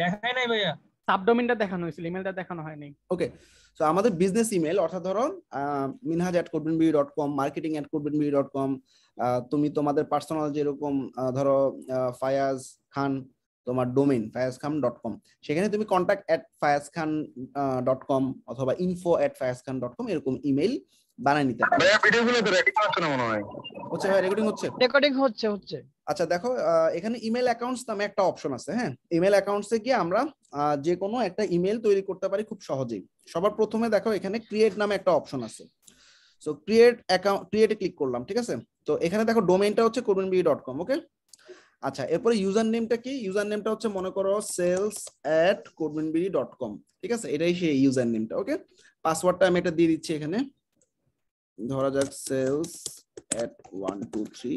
দেখাই নাই ভাইয়া সাবডোমিনটা দেখানো হয়েছিল ইমেলটা দেখানো হয়নি ওকে সো আমাদের বিজনেস ইমেল অর্থাৎ dot com marketing at dot com তুমি তোমাদের পার্সোনাল যেরকম ধরো ফায়াজ খান তোমার domain Fayaz Khan dot com সেখানে তুমি contact at Fayaz Khan dot com অথবা info at Fayaz Khan dot com এরকম ইমেল বানাই নিতে হচ্ছে মনে হয় ভাই রেকর্ডিং হচ্ছে রেকর্ডিং হচ্ছে হচ্ছে আচ্ছা দেখো এখানে ইমেল অ্যাকাউন্টস নামে একটা অপশন আছে হ্যাঁ ইমেল এ গিয়ে আমরা যে কোনো একটা ইমেল তৈরি করতে পারি খুব সহজেই সবার প্রথমে দেখো এখানে ক্রিয়েট নামে একটা অপশন আছে সো ক্রিয়েট অ্যাকাউন্ট ক্রিয়েটে ক্লিক করলাম ঠিক আছে তো এখানে দেখো ডোমেইনটা হচ্ছে করবিনবি ডট কম ওকে আচ্ছা এরপরে ইউজার নেমটা কি ইউজার নেমটা হচ্ছে মনে করো সেলস অ্যাট করবিনবিডি ডট কম ঠিক আছে এটাই সেই ইউজার নেমটা ওকে পাসওয়ার্ডটা আমি এটা দিয়ে দিচ্ছি এখানে ধরা যাক sales at one two three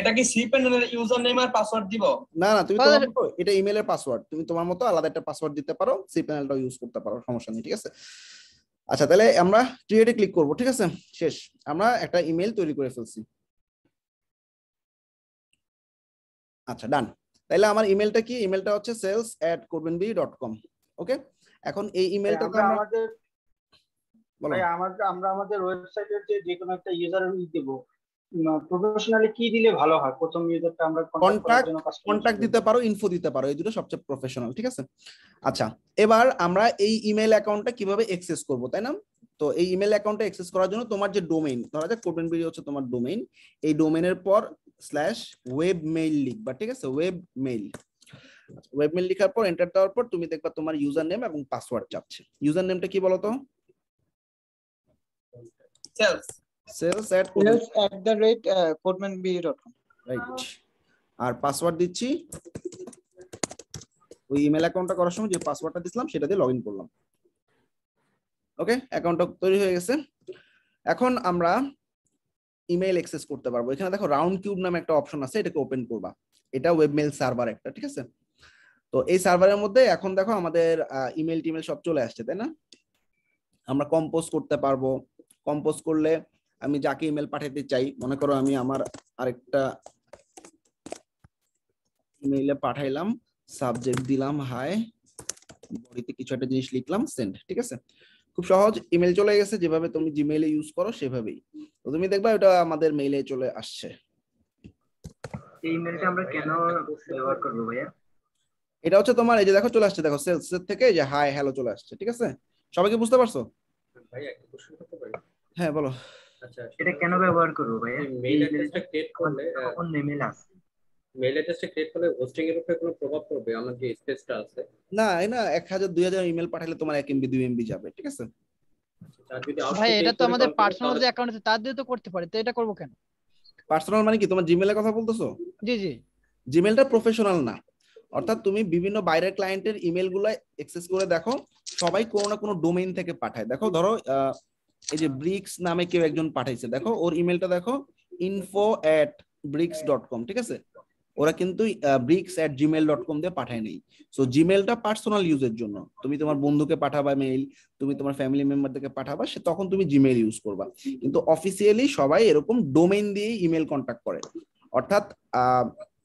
এটা কি সি ইউজার নেম আর পাসওয়ার্ড দিব না না তুমি তোমার মতো এটা ইমেলের পাসওয়ার্ড তুমি তোমার মতো আলাদা একটা পাসওয়ার্ড দিতে পারো সি প্যানেলটা ইউজ করতে পারো সমস্যা নেই ঠিক আছে আচ্ছা তাহলে আমরা ক্রিয়েটে ক্লিক করব ঠিক আছে শেষ আমরা একটা ইমেল তৈরি করে ফেলছি আচ্ছা ডান তাহলে আমার ইমেলটা কি ইমেলটা হচ্ছে sales at B dot com okay এখন এই ইমেলটা আমাদের আমাদের আমরা আমাদের ওয়েবসাইটের যে যে কোনো একটা ইউজার আমি দেব প্রফেশনালি কি দিলে ভালো হয় প্রথম ইউজারটা আমরা কন্টাক্ট কন্টাক্ট দিতে পারো ইনফো দিতে পারো এই দুটো সবচেয়ে প্রফেশনাল ঠিক আছে আচ্ছা এবার আমরা এই ইমেল অ্যাকাউন্টটা কিভাবে অ্যাক্সেস করব তাই না তো এই ইমেল অ্যাকাউন্টটা অ্যাক্সেস করার জন্য তোমার যে ডোমেইন ধরা যাক কোডেন বিডি হচ্ছে তোমার ডোমেইন এই ডোমেইনের পর স্ল্যাশ ওয়েব মেইল লিখবা ঠিক আছে ওয়েব মেইল ওয়েব মেইল লেখার পর এন্টার দেওয়ার পর তুমি দেখবা তোমার ইউজার নেম এবং পাসওয়ার্ড চাচ্ছে ইউজার নেমটা কি বলো তো রাইট আর পাসওয়ার্ড দিচ্ছি ওই ইমেল অ্যাকাউন্টটা করার সময় যে পাসওয়ার্ডটা দিছিলাম সেটা দিয়ে ইন করলাম ওকে অ্যাকাউন্টটা তৈরি হয়ে গেছে এখন আমরা ইমেল অ্যাক্সেস করতে পারবো এখানে দেখো রাউন্ড কিউব নামে একটা অপশন আছে এটাকে ওপেন করবা এটা ওয়েবমেল সার্ভার একটা ঠিক আছে তো এই সার্ভারের মধ্যে এখন দেখো আমাদের ইমেল টিমেল সব চলে আসছে তাই না আমরা কম্পোজ করতে পারবো কম্পোজ করলে আমি যাকে ইমেল পাঠাতে চাই মনে করো আমি আমার আরেকটা ইমেইলে পাঠাইলাম সাবজেক্ট দিলাম হাই বডিতে কিছু একটা জিনিস লিখলাম সেন্ড ঠিক আছে খুব সহজ ইমেল চলে গেছে যেভাবে তুমি জিমেইলে ইউজ করো সেভাবেই তো তুমি দেখবা এটা আমাদের মেইলে চলে আসছে এই ইমেলটা আমরা কেন ব্যবহার করব ভাইয়া এটা হচ্ছে তোমার এই যে দেখো চলে আসছে দেখো সেলস থেকে যে হাই হ্যালো চলে আসছে ঠিক আছে সবাইকে বুঝতে পারছো ভাই একটা প্রশ্ন করতে পারি হ্যাঁ বলো আচ্ছা এটা কেন ব্যবহার করব ভাইয়া মেইল অ্যাড্রেসটা ক্রিয়েট করলে কখন মেইল আসে মেইল অ্যাড্রেসে ক্রিয়েট করলে হোস্টিং এর উপরে কোনো প্রভাব পড়বে আমার যে স্পেসটা আছে না না 1000 2000 ইমেল পাঠালে তোমার 1 এমবি 2 এমবি যাবে ঠিক আছে আচ্ছা, ভাই এটা তো আমাদের পার্সোনাল যে অ্যাকাউন্ট আছে তার দিয়ে তো করতে পারে তো এটা করব কেন পার্সোনাল মানে কি তোমার জিমেইলের কথা বলতেছো জি জি জিমেইলটা প্রফেশনাল না অর্থাৎ তুমি বিভিন্ন বাইরের ক্লায়েন্টের ইমেল গুলো এক্সেস করে দেখো সবাই কোনো না কোনো ডোমেইন থেকে পাঠায় দেখো ধরো এই যে ব্রিক্স নামে কেউ একজন পাঠাইছে দেখো ওর ইমেলটা দেখো info@bricks.com ঠিক আছে ওরা কিন্তু bricks at Gmail dot com দিয়ে পাঠায় নেই সো জিমেলটা পার্সোনাল ইউজের জন্য তুমি তোমার বন্ধুকে পাঠাবা মেইল তুমি তোমার ফ্যামিলি মেম্বারদেরকে পাঠাবা সে তখন তুমি জিমেল ইউজ করবা কিন্তু অফিসিয়ালি সবাই এরকম ডোমেইন দিয়ে ইমেল কন্ট্যাক্ট করে অর্থাৎ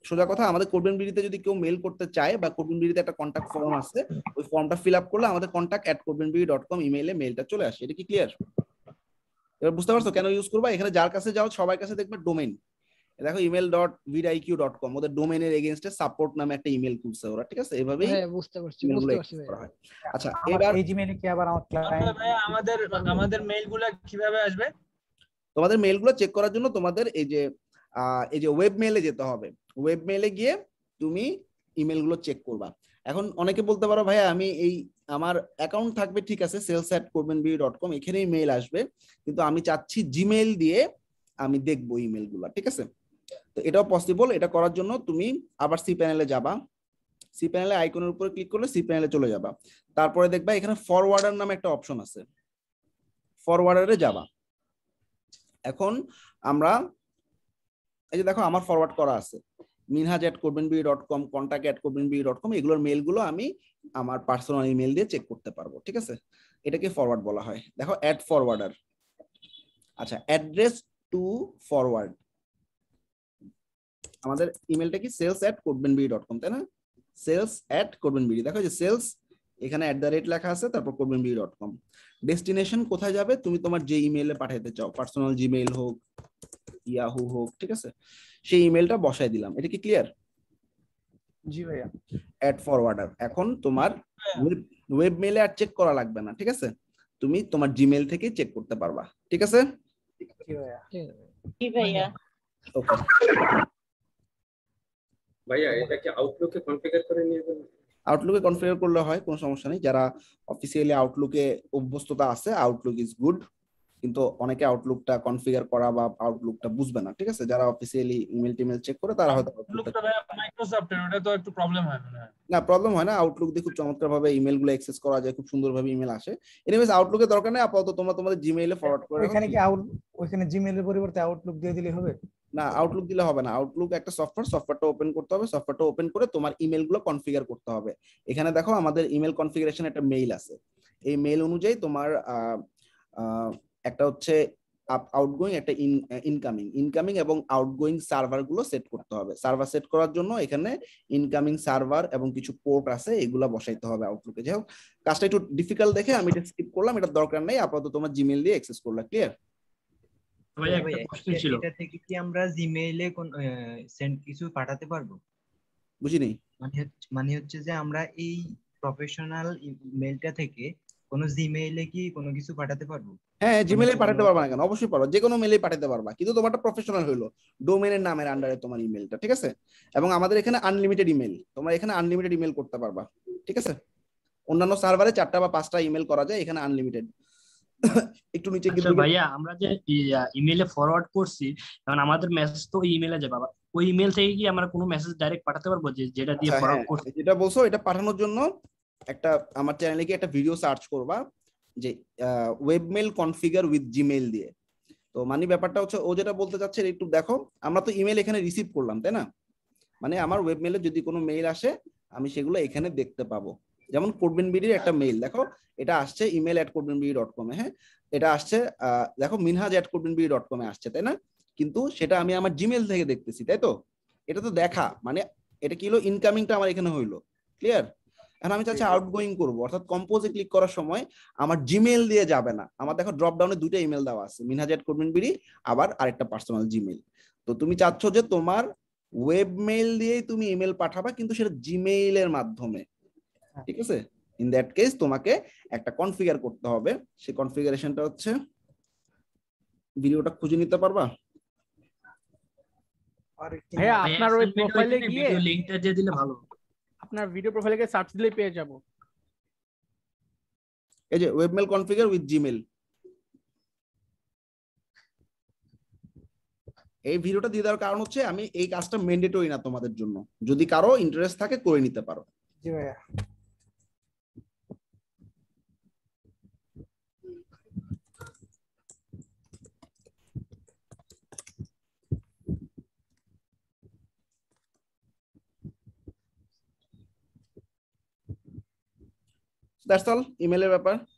সোজা কথা আমাদের কোডবেন বিডিতে যদি কেউ মেল করতে চায় বা কোডবেন বিডিতে একটা কন্ট্যাক্ট ফর্ম আছে ওই ফর্মটা ফিল আপ করলে আমাদের কন্ট্যাক্ট অ্যাট কোডবেন বিডি ডট কম ইমেইলে মেলটা চলে আসে এটা কি ক্লিয়ার এবার বুঝতে পারছো কেন ইউজ করবা এখানে যার কাছে যাও সবার কাছে দেখবে ডোমেইন দেখো ইমেল ডট ভিড কিউ ডট কম ওদের ডোমেনের এগেনস্টে সাপোর্ট নামে একটা ইমেল খুলছে ওরা ঠিক আছে এভাবেই হ্যাঁ, বুঝতে পারছি বুঝতে পারছি আচ্ছা এবার এই জিমেইলে কি আবার আমার ক্লায়েন্ট আমাদের আমাদের মেইলগুলো কিভাবে আসবে তোমাদের মেইলগুলো চেক করার জন্য তোমাদের এই যে এই যে ওয়েব মেইলে যেতে হবে ওয়েব মেইলে গিয়ে তুমি ইমেলগুলো চেক করবা এখন অনেকে বলতে পারো ভাইয়া আমি এই আমার অ্যাকাউন্ট থাকবে ঠিক আছে সেলস অ্যাট করবেন বি ডট কম এখানেই মেইল আসবে কিন্তু আমি চাচ্ছি জিমেইল দিয়ে আমি দেখবো ইমেলগুলো ঠিক আছে তো এটাও পসিবল এটা করার জন্য তুমি আবার সি প্যানেলে যাবা সি প্যানেলে আইকনের উপরে ক্লিক করলে সি প্যানেলে চলে যাবা তারপরে দেখবা এখানে ফরওয়ার্ডার নামে একটা অপশন আছে ফরওয়ার্ডারে যাবা এখন আমরা এই যে দেখো আমার ফরওয়ার্ড করা আছে মিনহাজ অ্যাট কোবিন B dot com contact at কোবিন বি ডট কম এগুলোর মেলগুলো আমি আমার পার্সোনাল ইমেল দিয়ে চেক করতে পারবো ঠিক আছে এটাকে ফরওয়ার্ড বলা হয় দেখো অ্যাড ফরওয়ার্ডার আচ্ছা অ্যাড্রেস টু ফরওয়ার্ড আমাদের ইমেলটা কি সেলস অ্যাট কোডবেন বিডি ডট কম তাই না সেলস অ্যাট কোডবেন বিডি দেখো যে সেলস এখানে অ্যাট দ্য রেট লেখা আছে তারপর কোডবেন বিডি ডট কম ডেস্টিনেশন কোথায় যাবে তুমি তোমার যে ইমেলে পাঠাইতে চাও পার্সোনাল জিমেইল হোক ইয়াহু হোক ঠিক আছে সেই ইমেলটা বসায় দিলাম এটা কি ক্লিয়ার জি ভাইয়া অ্যাড ফরওয়ার্ডার এখন তোমার ওয়েব হ্যাঁ। মেলে আর চেক করা লাগবে না ঠিক আছে তুমি তোমার জিমেল থেকে চেক করতে পারবা ঠিক আছে জি ভাইয়া জি ভাইয়া ওকে ভাইয়া এটা কি আউটলুকে কনফিগার করে নিয়ে আউটলুকে কনফিগার করলে হয় কোনো সমস্যা নেই যারা অফিসিয়ালি আউটলুকে অভ্যস্ততা আছে আউটলুক ইজ গুড কিন্তু অনেকে আউটলুকটা কনফিগার করা বা আউটলুকটা বুঝবে না ঠিক আছে যারা অফিসিয়ালি ইমেল টিমেল চেক করে তারা হয়তো মাইক্রোসফটের ওটা তো একটু প্রবলেম হয় না প্রবলেম হয় না আউটলুক দিয়ে খুব চমৎকার ভাবে ইমেল গুলো অ্যাক্সেস করা যায় খুব সুন্দর ভাবে ইমেল আসে এনিওয়েজ আউটলুকের দরকার নেই আপাতত তোমরা তোমাদের জিমেইলে ফরওয়ার্ড করে এখানে কি আউট ওখানে জিমেইলের পরিবর্তে আউটলুক দিয়ে দিলে হবে না আউটলুক দিলে হবে না আউটলুক একটা সফটওয়্যার সফটওয়্যারটা ওপেন করতে হবে সফটওয়্যারটা ওপেন করে তোমার ইমেল গুলো কনফিগার করতে হবে এখানে দেখো আমাদের ইমেল কনফিগারেশন একটা মেইল আছে এই মেইল অনুযায়ী তোমার একটা হচ্ছে আউটগোয়িং একটা ইনকামিং ইনকামিং এবং আউটগোয়িং সার্ভার গুলো সেট করতে হবে সার্ভার সেট করার জন্য এখানে ইনকামিং সার্ভার এবং কিছু পোর্ট আছে এগুলো বসাইতে হবে আউটলুকে যাই হোক কাজটা একটু ডিফিকাল্ট দেখে আমি এটা স্কিপ করলাম এটা দরকার নেই আপাতত তোমার জিমেল দিয়ে এক্সেস করলাম ক্লিয়ার হ্যাঁ কিছু পাঠাতে পারবো মানে মানে এই প্রফেশনাল থেকে জিমেইলে কি কোনো কিছু পাঠাতে পারবো হ্যাঁ পাঠাতে না কেন অবশ্যই পারো পাঠাতে পারবা কিন্তু প্রফেশনাল হলো নামের আন্ডারে তোমার ঠিক আছে এবং আমাদের এখানে আনলিমিটেড ইমেল তোমরা এখানে আনলিমিটেড ইমেল করতে পারবা ঠিক আছে অন্যান্য সার্ভারে চারটা বা পাঁচটা ইমেল করা যায় এখানে আনলিমিটেড একটু নিচে গিয়ে আচ্ছা ভাইয়া আমরা যে ইমেলে ফরওয়ার্ড করছি কারণ মানে আমাদের মেসেজ তো ইমেলে যাবে বাবা ওই ইমেল থেকে কি আমরা কোনো মেসেজ ডাইরেক্ট পাঠাতে পারবো যে যেটা দিয়ে ফরওয়ার্ড আচ্ছা, হ্যাঁ, করছি যেটা বলছো এটা পাঠানোর জন্য একটা আমার চ্যানেলে কি একটা ভিডিও সার্চ করবা যে ওয়েবমেল কনফিগার উইথ জিমেইল দিয়ে তো মানে ব্যাপারটা হচ্ছে ও যেটা বলতে চাচ্ছে একটু দেখো আমরা তো ইমেল এখানে রিসিভ করলাম তাই না মানে আমার ওয়েবমেলে যদি কোনো মেইল আসে আমি সেগুলো এখানে দেখতে পাবো যেমন কোডবিন বিডির একটা মেইল হ্যাঁ। দেখো এটা আসছে email at codebin BD dot কমে হ্যাঁ এটা আসছে দেখো Minhaj at codebin BD dot কমে আসছে তাই না কিন্তু সেটা আমি আমার জিমেল থেকে দেখতেছি তাই তো এটা তো দেখা মানে এটা কি হলো ইনকামিংটা আমার এখানে হইলো ক্লিয়ার এখন আমি চাচ্ছি আউটগোয়িং করবো অর্থাৎ কম্পোজে ক্লিক করার সময় আমার জিমেল দিয়ে যাবে না আমার দেখো ড্রপ ডাউনে দুইটা ইমেল দেওয়া আছে মিনহাজ এট কোডবিন বিডি আবার আরেকটা পার্সোনাল জিমেল তো তুমি চাচ্ছ যে তোমার ওয়েব মেইল দিয়েই তুমি ইমেল পাঠাবা কিন্তু সেটা জিমেইলের মাধ্যমে হ্যাঁ। ঠিক আছে ইন দ্যাট কেস তোমাকে একটা কনফিগার করতে হবে সেই কনফিগারেশনটা হচ্ছে ভিডিওটা খুঁজে নিতে পারবা হ্যাঁ আপনার ওই প্রোফাইলে গিয়ে লিংকটা দিয়ে দিলে ভালো আপনার ভিডিও প্রোফাইলে গিয়ে সার্চ দিলে পেয়ে যাব এই যে ওয়েবমেল কনফিগার উইথ জিমেল এই ভিডিওটা দিয়ে দেওয়ার কারণ হচ্ছে আমি এই কাজটা ম্যান্ডেটরি না তোমাদের জন্য যদি কারো ইন্টারেস্ট থাকে করে নিতে পারো জি ভাইয়া দ্যাটস অল ইমেলের ব্যাপার